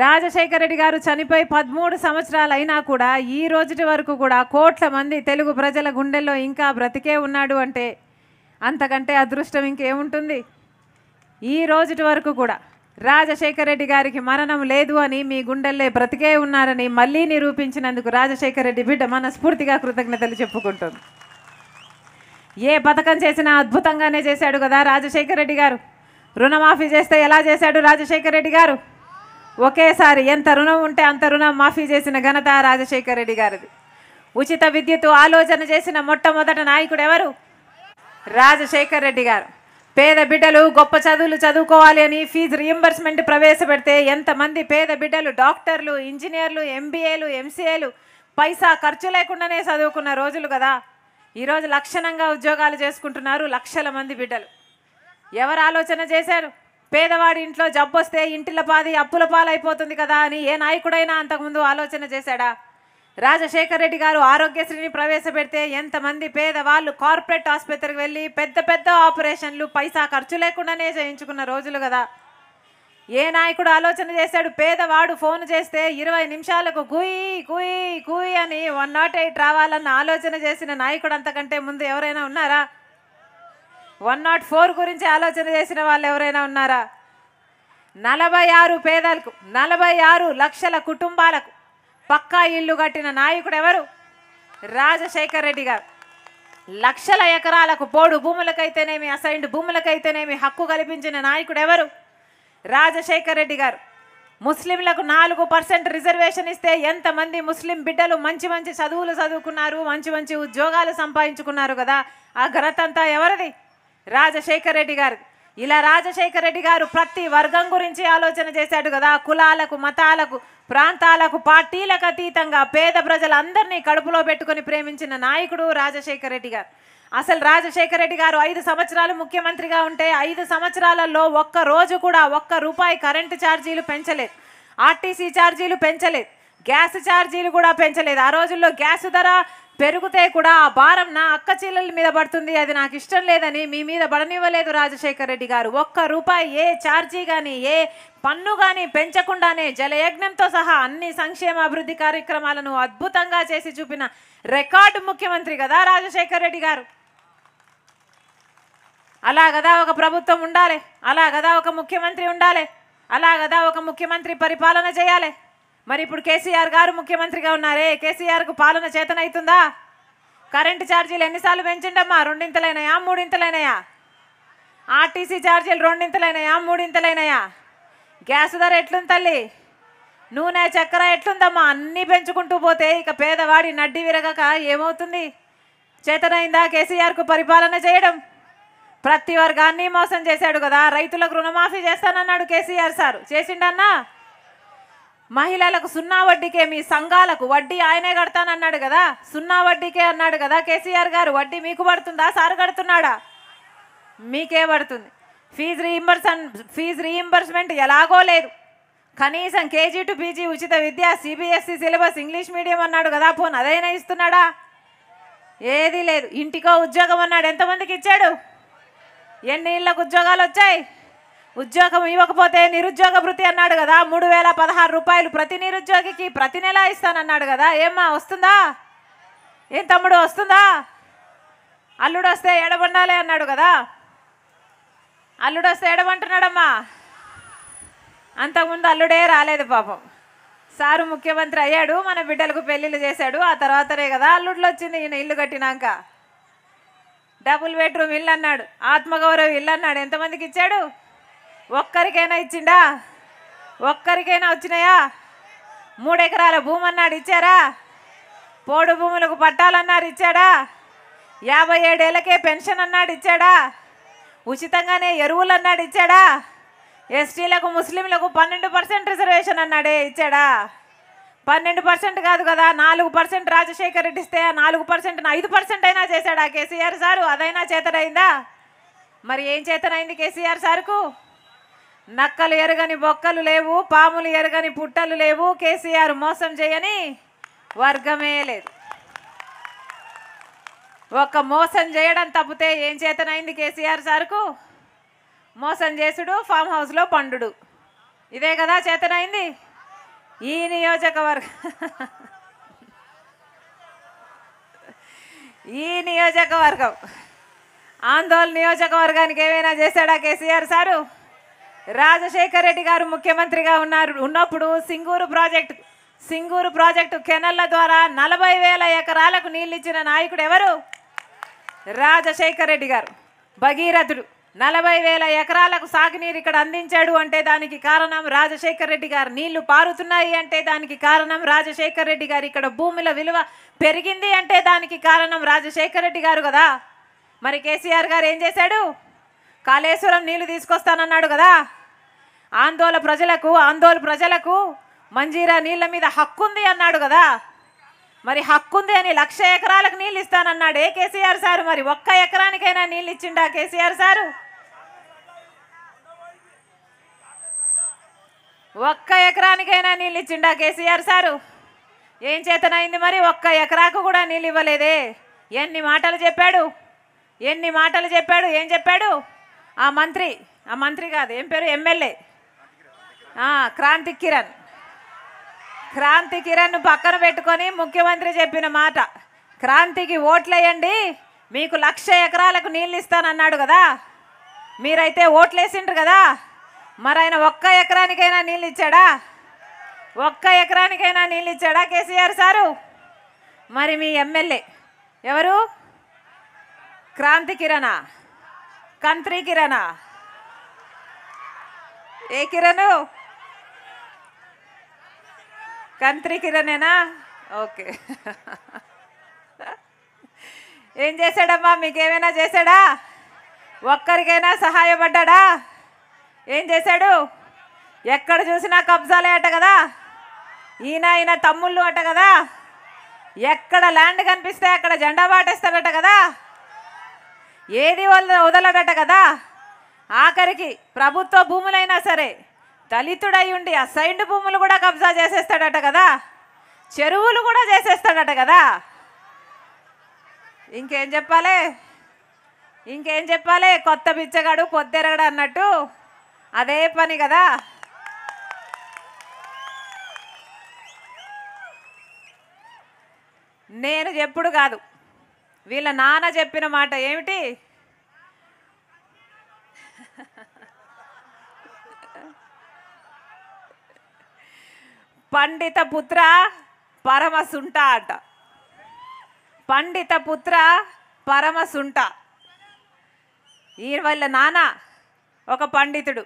రాజశేఖర రెడ్డి గారు చనిపోయి పదమూడు సంవత్సరాలు అయినా కూడా ఈ రోజుటి వరకు కూడా కోట్ల మంది తెలుగు ప్రజల గుండెల్లో ఇంకా బ్రతికే ఉన్నాడు అంటే అంతకంటే అదృష్టం ఇంకేముంటుంది ఈ రోజుటి వరకు కూడా రాజశేఖర రెడ్డి గారికి మరణం లేదు అని మీ గుండెల్లే బ్రతికే ఉన్నారని మళ్ళీ నిరూపించినందుకు రాజశేఖర రెడ్డి బిడ్డ మనస్ఫూర్తిగా కృతజ్ఞతలు చెప్పుకుంటుంది ఏ పథకం చేసినా అద్భుతంగానే చేశాడు కదా రాజశేఖర రెడ్డి గారు రుణమాఫీ చేస్తే ఎలా చేశాడు రాజశేఖర రెడ్డి గారు ఒకేసారి ఎంత రుణం ఉంటే అంత రుణం మాఫీ చేసిన ఘనత రాజశేఖర రెడ్డి గారిది ఉచిత విద్యుత్ ఆలోచన చేసిన మొట్టమొదటి నాయకుడు ఎవరు రాజశేఖర్ రెడ్డి గారు పేద బిడ్డలు గొప్ప చదువులు చదువుకోవాలి అని ఫీజు రియంబర్స్మెంట్ ప్రవేశపెడితే ఎంతమంది పేద బిడ్డలు డాక్టర్లు ఇంజనీర్లు ఎంబీఏలు ఎంసీఏలు పైసా ఖర్చు లేకుండానే చదువుకున్న రోజులు కదా ఈరోజు లక్షణంగా ఉద్యోగాలు చేసుకుంటున్నారు లక్షల మంది బిడ్డలు ఎవరు ఆలోచన చేశారు పేదవాడి ఇంట్లో జబ్బు వస్తే ఇంటిల పాది అప్పుల పాలైపోతుంది కదా అని ఏ నాయకుడైనా అంతకుముందు ఆలోచన చేశాడా రాజశేఖర్ రెడ్డి గారు ఆరోగ్యశ్రీని ప్రవేశపెడితే ఎంతమంది పేదవాళ్ళు కార్పొరేట్ ఆసుపత్రికి వెళ్ళి పెద్ద పెద్ద ఆపరేషన్లు పైసా ఖర్చు లేకుండానే చేయించుకున్న రోజులు కదా ఏ నాయకుడు ఆలోచన చేశాడు పేదవాడు ఫోన్ చేస్తే ఇరవై నిమిషాలకు గుయ్ గుయ్ గుయ్ అని వన్ నాట్ ఎయిట్ రావాలన్న ఆలోచన చేసిన నాయకుడు అంతకంటే ముందు ఎవరైనా ఉన్నారా వన్ నాట్ ఫోర్ గురించి ఆలోచన చేసిన వాళ్ళు ఎవరైనా ఉన్నారా నలభై ఆరు పేదలకు నలభై ఆరు లక్షల కుటుంబాలకు పక్కా ఇల్లు కట్టిన నాయకుడు ఎవరు రాజశేఖర్ రెడ్డి గారు లక్షల ఎకరాలకు పోడు భూములకైతేనేమి అసైన్డ్ భూములకైతేనేమి హక్కు కల్పించిన నాయకుడు ఎవరు రాజశేఖర్ రెడ్డి గారు ముస్లింలకు నాలుగు పర్సెంట్ రిజర్వేషన్ ఇస్తే ఎంతమంది ముస్లిం బిడ్డలు మంచి మంచి చదువులు చదువుకున్నారు మంచి మంచి ఉద్యోగాలు సంపాదించుకున్నారు కదా ఆ ఘనతంతా ఎవరిది రాజశేఖర్ రెడ్డి గారు ఇలా రాజశేఖర్ రెడ్డి గారు ప్రతి వర్గం గురించి ఆలోచన చేశాడు కదా కులాలకు మతాలకు ప్రాంతాలకు పార్టీలకు అతీతంగా పేద ప్రజలందరినీ కడుపులో పెట్టుకుని ప్రేమించిన నాయకుడు రాజశేఖర్ రెడ్డి గారు అసలు రాజశేఖర్ రెడ్డి గారు ఐదు సంవత్సరాలు ముఖ్యమంత్రిగా ఉంటే ఐదు సంవత్సరాలలో ఒక్క రోజు కూడా ఒక్క రూపాయి కరెంటు ఛార్జీలు పెంచలేదు ఆర్టీసీ ఛార్జీలు పెంచలేదు గ్యాస్ ఛార్జీలు కూడా పెంచలేదు ఆ రోజుల్లో గ్యాస్ ధర పెరుగుతే కూడా ఆ భారం నా అక్క చెల్లెల మీద పడుతుంది అది నాకు ఇష్టం లేదని మీ మీద పడనివ్వలేదు రాజశేఖర్ రెడ్డి గారు ఒక్క రూపాయి ఏ ఛార్జీ కానీ ఏ పన్ను కానీ పెంచకుండానే జలయజ్ఞంతో సహా అన్ని సంక్షేమ అభివృద్ధి కార్యక్రమాలను అద్భుతంగా చేసి చూపిన రికార్డు ముఖ్యమంత్రి కదా రాజశేఖర్ రెడ్డి గారు అలా కదా ఒక ప్రభుత్వం ఉండాలి అలా కదా ఒక ముఖ్యమంత్రి ఉండాలి అలా కదా ఒక ముఖ్యమంత్రి పరిపాలన చేయాలి మరి ఇప్పుడు కేసీఆర్ గారు ముఖ్యమంత్రిగా ఉన్నారే కేసీఆర్కు పాలన చేతనవుతుందా కరెంటు ఛార్జీలు ఎన్నిసార్లు పెంచిండమ్మా రెండింతలైనయా మూడింతలైనయా ఆర్టీసీ ఛార్జీలు రెండింతలైనయా మూడింతలైనయా గ్యాస్ ధర ఎట్లుంది తల్లి నూనె చక్కెర ఎట్లుందమ్మా అన్నీ పెంచుకుంటూ పోతే ఇక పేదవాడి నడ్డి విరగక ఏమవుతుంది చేతనైందా కేసీఆర్కు పరిపాలన చేయడం ప్రతి వర్గాన్ని మోసం చేశాడు కదా రైతులకు రుణమాఫీ చేస్తానన్నాడు కేసీఆర్ సార్ చేసిండన్నా మహిళలకు సున్నా వడ్డీకే మీ సంఘాలకు వడ్డీ ఆయనే కడతానన్నాడు కదా సున్నా వడ్డీకే అన్నాడు కదా కేసీఆర్ గారు వడ్డీ మీకు పడుతుందా సార్ కడుతున్నాడా మీకే పడుతుంది ఫీజు రీఇంబర్సన్ ఫీజు రీఇంబర్స్మెంట్ ఎలాగో లేదు కనీసం కేజీ టు పీజీ ఉచిత విద్య సిబిఎస్ఈ సిలబస్ ఇంగ్లీష్ మీడియం అన్నాడు కదా ఫోన్ అదైనా ఇస్తున్నాడా ఏదీ లేదు ఇంటికో ఉద్యోగం అన్నాడు ఎంతమందికి ఇచ్చాడు ఎన్ని ఇళ్ళకు ఉద్యోగాలు వచ్చాయి ఉద్యోగం ఇవ్వకపోతే నిరుద్యోగ భృతి అన్నాడు కదా మూడు వేల పదహారు రూపాయలు ప్రతి నిరుద్యోగికి ప్రతి నెల ఇస్తానన్నాడు కదా ఏమ్మా వస్తుందా ఏం తమ్ముడు వస్తుందా అల్లుడు వస్తే ఎడబండాలి అన్నాడు కదా అల్లుడు వస్తే ఎడబంటున్నాడమ్మా అంతకుముందు అల్లుడే రాలేదు పాపం సారు ముఖ్యమంత్రి అయ్యాడు మన బిడ్డలకు పెళ్ళిళ్ళు చేశాడు ఆ తర్వాతనే కదా అల్లుడులో వచ్చింది ఈయన ఇల్లు కట్టినాక డబుల్ బెడ్రూమ్ ఇల్లు అన్నాడు ఆత్మగౌరవ ఇల్లు అన్నాడు ఎంతమందికి ఇచ్చాడు ఒక్కరికైనా ఇచ్చిండా ఒక్కరికైనా వచ్చినాయా మూడెకరాల భూమి అన్నాడు ఇచ్చారా పోడు భూములకు పట్టాలన్నారు ఇచ్చాడా యాభై ఏడేళ్ళకే పెన్షన్ అన్నాడు ఇచ్చాడా ఉచితంగానే ఎరువులు అన్నాడు ఇచ్చాడా ఎస్టీలకు ముస్లింలకు పన్నెండు పర్సెంట్ రిజర్వేషన్ అన్నాడే ఇచ్చాడా పన్నెండు పర్సెంట్ కాదు కదా నాలుగు పర్సెంట్ రాజశేఖర్ రెడ్డి ఇస్తే ఆ నాలుగు పర్సెంట్ ఐదు పర్సెంట్ అయినా చేశాడా కేసీఆర్ సారు అదైనా చేతనైందా మరి ఏం చేతనైంది కేసీఆర్ సార్కు నక్కలు ఎరగని బొక్కలు లేవు పాములు ఎరగని పుట్టలు లేవు కేసీఆర్ మోసం చేయని వర్గమే లేదు ఒక మోసం చేయడం తప్పితే ఏం చేతనైంది కేసీఆర్ సార్కు మోసం చేసుడు ఫామ్ హౌస్లో పండుడు ఇదే కదా చేతనైంది ఈ నియోజకవర్గ ఈ నియోజకవర్గం ఆందోళన నియోజకవర్గానికి ఏమైనా చేశాడా కేసీఆర్ సారు రాజశేఖర్ రెడ్డి గారు ముఖ్యమంత్రిగా ఉన్నారు ఉన్నప్పుడు సింగూరు ప్రాజెక్టు సింగూరు ప్రాజెక్టు కెనల్ల ద్వారా నలభై వేల ఎకరాలకు నీళ్ళిచ్చిన నాయకుడు ఎవరు రాజశేఖర్ రెడ్డి గారు భగీరథుడు నలభై వేల ఎకరాలకు సాగునీరు ఇక్కడ అందించాడు అంటే దానికి కారణం రాజశేఖర్ రెడ్డి గారు నీళ్లు పారుతున్నాయి అంటే దానికి కారణం రాజశేఖర్ రెడ్డి గారు ఇక్కడ భూముల విలువ పెరిగింది అంటే దానికి కారణం రాజశేఖర్ రెడ్డి గారు కదా మరి కేసీఆర్ గారు ఏం చేశాడు కాళేశ్వరం నీళ్లు తీసుకొస్తానన్నాడు కదా ఆందోళన ప్రజలకు ఆందోళన ప్రజలకు మంజీరా నీళ్ళ మీద హక్కు ఉంది అన్నాడు కదా మరి హక్కు ఉంది అని లక్ష ఎకరాలకు నీళ్ళు ఇస్తానన్నాడు ఏ కేసీఆర్ సారు మరి ఒక్క ఎకరానికైనా నీళ్ళు ఇచ్చిండా కేసీఆర్ సారు ఒక్క ఎకరానికైనా నీళ్ళు ఇచ్చిండా కేసీఆర్ సారు ఏం చేతనైంది మరి ఒక్క ఎకరాకు కూడా నీళ్ళు ఇవ్వలేదే ఎన్ని మాటలు చెప్పాడు ఎన్ని మాటలు చెప్పాడు ఏం చెప్పాడు ఆ మంత్రి ఆ మంత్రి కాదు ఏం పేరు ఎమ్మెల్యే క్రాంతి కిరణ్ క్రాంతి కిరణ్ పక్కన పెట్టుకొని ముఖ్యమంత్రి చెప్పిన మాట క్రాంతికి ఓట్లేయండి మీకు లక్ష ఎకరాలకు నీళ్ళు ఇస్తానన్నాడు కదా మీరైతే ఓట్లేసిండ్రు కదా మరి ఆయన ఒక్క ఎకరానికైనా నీళ్ళు ఇచ్చాడా ఒక్క ఎకరానికైనా నీళ్ళు ఇచ్చాడా కేసీఆర్ సారు మరి మీ ఎమ్మెల్యే ఎవరు క్రాంతి కిరణా కంత్రి కిరణా ఏ కిరణు కంత్రి కిరణేనా ఓకే ఏం చేశాడమ్మా మీకేమైనా చేశాడా ఒక్కరికైనా సహాయపడ్డా ఏం చేశాడు ఎక్కడ చూసినా కబ్జాలే అట కదా ఈయన ఈయన తమ్ముళ్ళు అట కదా ఎక్కడ ల్యాండ్ కనిపిస్తే అక్కడ జెండా పాటేస్తాడట కదా ఏది వదలడట కదా ఆఖరికి ప్రభుత్వ భూములైనా సరే దళితుడై ఉండి అసైన్డ్ భూములు కూడా కబ్జా చేసేస్తాడట కదా చెరువులు కూడా చేసేస్తాడట కదా ఇంకేం చెప్పాలి ఇంకేం చెప్పాలి కొత్త బిచ్చగాడు పొద్దెరగడు అన్నట్టు అదే పని కదా నేను చెప్పుడు కాదు వీళ్ళ నాన్న చెప్పిన మాట ఏమిటి పండిత పుత్ర సుంట అంట పండిత పుత్ర పరమసుంట ఈయన వాళ్ళ నాన్న ఒక పండితుడు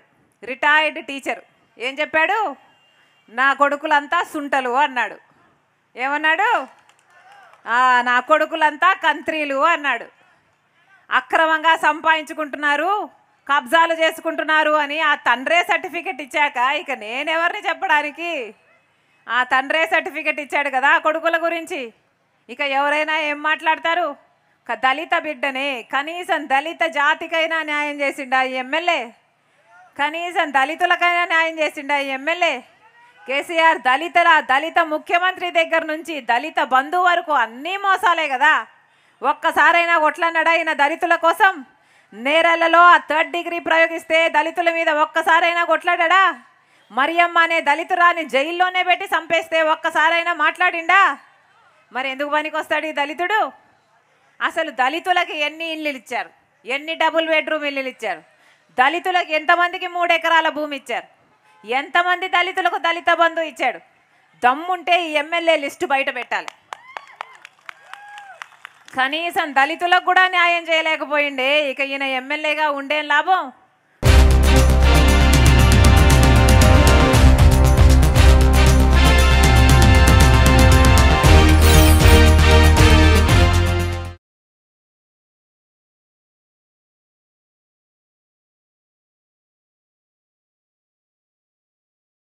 రిటైర్డ్ టీచర్ ఏం చెప్పాడు నా కొడుకులంతా సుంటలు అన్నాడు ఏమన్నాడు నా కొడుకులంతా కంత్రీలు అన్నాడు అక్రమంగా సంపాదించుకుంటున్నారు కబ్జాలు చేసుకుంటున్నారు అని ఆ తండ్రే సర్టిఫికెట్ ఇచ్చాక ఇక నేనెవరిని చెప్పడానికి ఆ తండ్రే సర్టిఫికెట్ ఇచ్చాడు కదా కొడుకుల గురించి ఇక ఎవరైనా ఏం మాట్లాడతారు దళిత బిడ్డనే కనీసం దళిత జాతికైనా న్యాయం చేసిండా ఈ ఎమ్మెల్యే కనీసం దళితులకైనా న్యాయం చేసిండా ఈ ఎమ్మెల్యే కేసీఆర్ దళితుల దళిత ముఖ్యమంత్రి దగ్గర నుంచి దళిత బంధువు వరకు అన్నీ మోసాలే కదా ఒక్కసారైనా కొట్లన్నాడా ఈయన దళితుల కోసం నేరలలో ఆ థర్డ్ డిగ్రీ ప్రయోగిస్తే దళితుల మీద ఒక్కసారైనా కొట్లాడా మరియమ్మ అనే దళితురాని జైల్లోనే పెట్టి చంపేస్తే ఒక్కసారైనా మాట్లాడిండా మరి ఎందుకు పనికొస్తాడు ఈ దళితుడు అసలు దళితులకి ఎన్ని ఇళ్ళు ఇచ్చారు ఎన్ని డబుల్ బెడ్రూమ్ ఇళ్ళు ఇచ్చారు దళితులకు ఎంతమందికి మూడు ఎకరాల భూమి ఇచ్చారు ఎంతమంది దళితులకు దళిత బంధు ఇచ్చాడు దమ్ముంటే ఈ ఎమ్మెల్యే లిస్టు బయట పెట్టాలి కనీసం దళితులకు కూడా న్యాయం చేయలేకపోయిండే ఇక ఈయన ఎమ్మెల్యేగా ఉండే లాభం